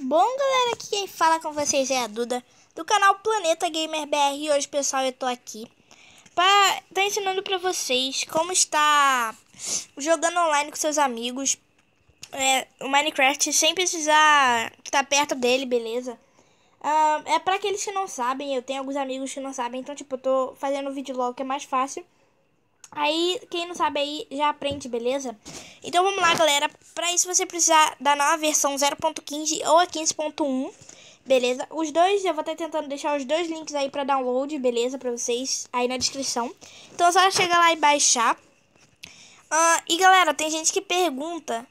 Bom, galera, aqui quem fala com vocês é a Duda, do canal Planeta Gamer BR. E hoje, pessoal, eu tô aqui pra tá ensinando pra vocês como está jogando online com seus amigos é, o Minecraft sem precisar estar perto dele, beleza? Uh, é para aqueles que não sabem, eu tenho alguns amigos que não sabem, então, tipo, eu tô fazendo o vídeo logo que é mais fácil. Aí, quem não sabe aí, já aprende, beleza? Então vamos lá, galera. Pra isso você precisar da nova versão 0.15 ou a 15.1, beleza? Os dois, eu vou estar tentando deixar os dois links aí pra download, beleza? Pra vocês, aí na descrição. Então é só chegar lá e baixar. Uh, e galera, tem gente que pergunta,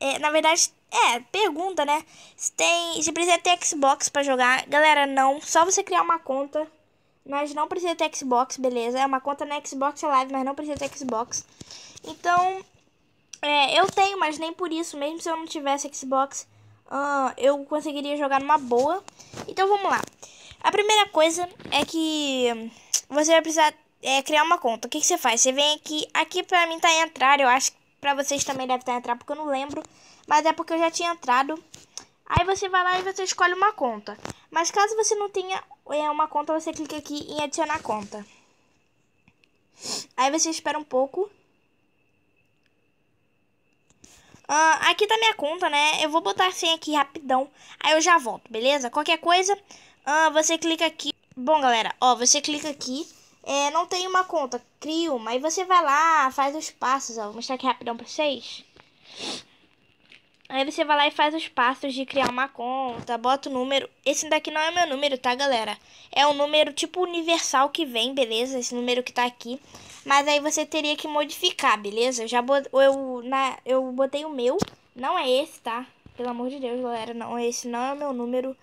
é, na verdade, é, pergunta, né? Se, tem, se precisa ter Xbox pra jogar. Galera, não, só você criar uma conta mas não precisa ter Xbox, beleza? É uma conta na Xbox Live, mas não precisa ter Xbox. Então, é, eu tenho, mas nem por isso, mesmo se eu não tivesse Xbox, uh, eu conseguiria jogar numa boa. Então, vamos lá. A primeira coisa é que você vai precisar é, criar uma conta. O que, que você faz? Você vem aqui, aqui pra mim tá entrar, eu acho que pra vocês também deve estar tá entrar, porque eu não lembro. Mas é porque eu já tinha entrado. Aí você vai lá e você escolhe uma conta. Mas caso você não tenha é uma conta, você clica aqui em adicionar conta. Aí você espera um pouco. Uh, aqui tá minha conta, né? Eu vou botar a assim senha aqui rapidão. Aí eu já volto, beleza? Qualquer coisa, uh, você clica aqui. Bom, galera, ó, você clica aqui. É, não tem uma conta, crio, mas você vai lá, faz os passos, ó. Vou mostrar aqui rapidão pra vocês. Aí você vai lá e faz os passos de criar uma conta, bota o número. Esse daqui não é meu número, tá, galera? É um número tipo universal que vem, beleza? Esse número que tá aqui. Mas aí você teria que modificar, beleza? Eu já eu, na... eu botei o meu. Não é esse, tá? Pelo amor de Deus, galera. Não, esse não é o meu número.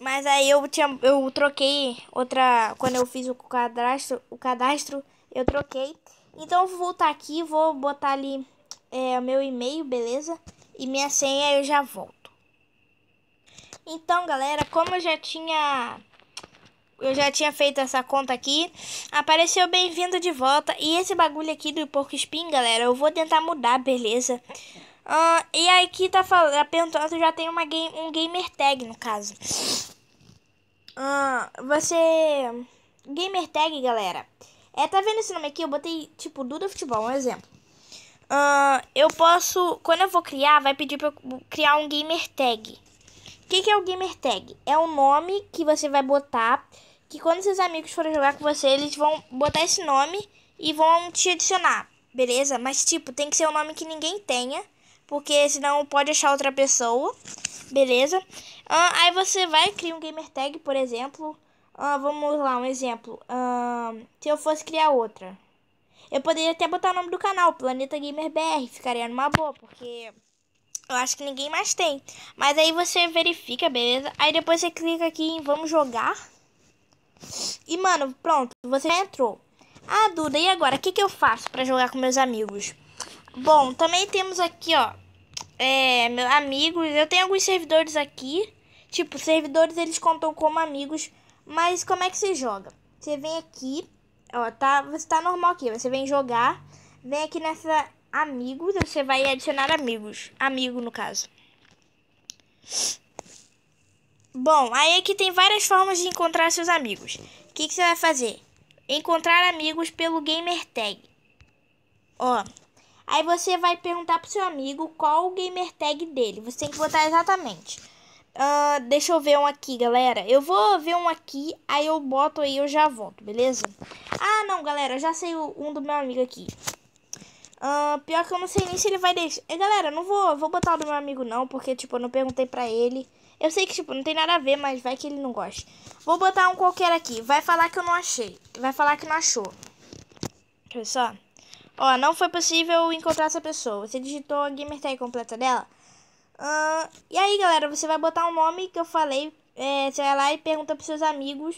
Mas aí eu, tinha... eu troquei outra... Quando eu fiz o cadastro, o cadastro eu troquei. Então eu vou voltar aqui, vou botar ali é, o meu e-mail, beleza? E minha senha eu já volto. Então, galera, como eu já tinha eu já tinha feito essa conta aqui. Apareceu bem-vindo de volta. E esse bagulho aqui do Porco Spin, galera, eu vou tentar mudar, beleza? Uh, e aqui tá falando, perguntando, já tem uma game, um gamer tag, no caso. Uh, você... Gamer tag, galera. É, tá vendo esse nome aqui? Eu botei, tipo, Duda Futebol, um exemplo. Uh, eu posso, quando eu vou criar, vai pedir para criar um gamer tag. O que, que é o gamer tag? É o nome que você vai botar, que quando seus amigos forem jogar com você, eles vão botar esse nome e vão te adicionar, beleza? Mas tipo, tem que ser um nome que ninguém tenha, porque senão pode achar outra pessoa, beleza? Uh, aí você vai criar um gamer tag, por exemplo. Uh, vamos lá, um exemplo. se eu fosse criar outra. Eu poderia até botar o nome do canal, Planeta Gamer BR, ficaria numa boa, porque eu acho que ninguém mais tem. Mas aí você verifica, beleza? Aí depois você clica aqui em vamos jogar. E, mano, pronto, você já entrou. Ah, Duda, e agora? O que, que eu faço pra jogar com meus amigos? Bom, também temos aqui, ó, é, meus amigos. Eu tenho alguns servidores aqui. Tipo, servidores eles contam como amigos. Mas como é que se joga? Você vem aqui Ó, tá, você tá normal aqui. Você vem jogar, vem aqui nessa amigos, você vai adicionar amigos. Amigo, no caso. Bom, aí aqui tem várias formas de encontrar seus amigos. O que, que você vai fazer? Encontrar amigos pelo gamer tag. Ó, aí você vai perguntar pro seu amigo qual o gamer tag dele. Você tem que botar exatamente. Uh, deixa eu ver um aqui, galera. Eu vou ver um aqui, aí eu boto aí eu já volto, beleza? Ah, não, galera, já sei um do meu amigo aqui. Uh, pior que eu não sei nem se ele vai deixar. E, eh, galera, não vou, vou botar o do meu amigo não, porque, tipo, eu não perguntei pra ele. Eu sei que, tipo, não tem nada a ver, mas vai que ele não gosta. Vou botar um qualquer aqui. Vai falar que eu não achei. Vai falar que não achou. Olha só. Ó, não foi possível encontrar essa pessoa. Você digitou a gamer tag completa dela? Uh, e aí, galera, você vai botar um nome que eu falei. É, você vai lá e pergunta pros seus amigos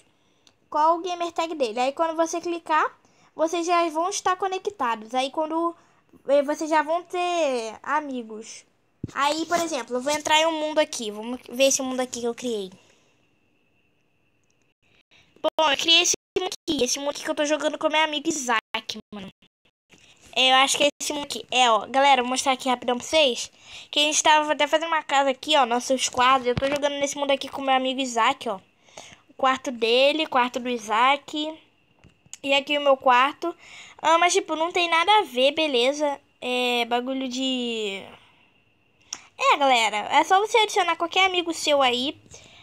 qual o gamer tag dele. Aí quando você clicar, vocês já vão estar conectados. Aí quando eh, vocês já vão ter amigos. Aí, por exemplo, eu vou entrar em um mundo aqui. Vamos ver esse mundo aqui que eu criei. Bom, eu criei esse mundo aqui. Esse mundo aqui que eu tô jogando com meu amigo Isaac, mano. É, eu acho que é esse mundo aqui. É, ó. Galera, vou mostrar aqui rapidão pra vocês. Que a gente tava até fazendo uma casa aqui, ó. Nossos quadros. Eu tô jogando nesse mundo aqui com meu amigo Isaac, ó quarto dele, quarto do Isaac. E aqui o meu quarto. Ah, mas tipo, não tem nada a ver, beleza? É bagulho de. É, galera, é só você adicionar qualquer amigo seu aí.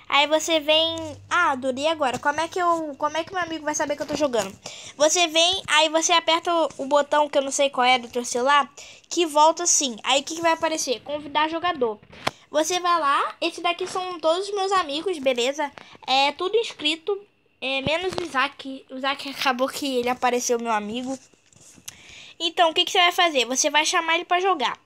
Aí você vem. Ah, adorei agora. Como é que eu. Como é que meu amigo vai saber que eu tô jogando? Você vem, aí você aperta o, o botão que eu não sei qual é do teu celular, que volta assim. Aí o que, que vai aparecer? Convidar jogador. Você vai lá, esse daqui são todos os meus amigos, beleza? É tudo inscrito, é, menos o Isaac. O Isaac acabou que ele apareceu meu amigo. Então, o que, que você vai fazer? Você vai chamar ele para jogar.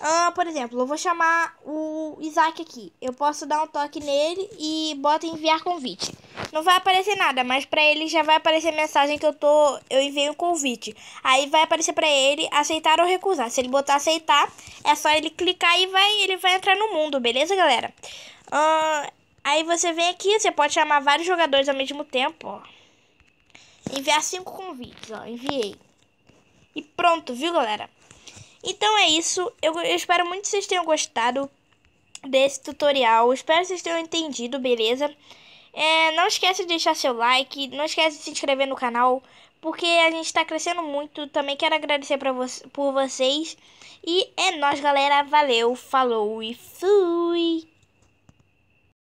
Ah, por exemplo, eu vou chamar o Isaac aqui. Eu posso dar um toque nele e bota enviar convite. Não vai aparecer nada, mas para ele já vai aparecer a mensagem que eu tô, eu enviei um convite. Aí vai aparecer para ele aceitar ou recusar. Se ele botar aceitar, é só ele clicar e vai, ele vai entrar no mundo, beleza, galera? Uh, aí você vem aqui, você pode chamar vários jogadores ao mesmo tempo, ó. Enviar cinco convites, ó, enviei. E pronto, viu, galera? Então é isso. Eu, eu, espero muito que vocês tenham gostado desse tutorial. espero que vocês tenham entendido, beleza? É, não esquece de deixar seu like, não esquece de se inscrever no canal, porque a gente está crescendo muito. Também quero agradecer vo por vocês. E é nóis, galera. Valeu, falou e fui!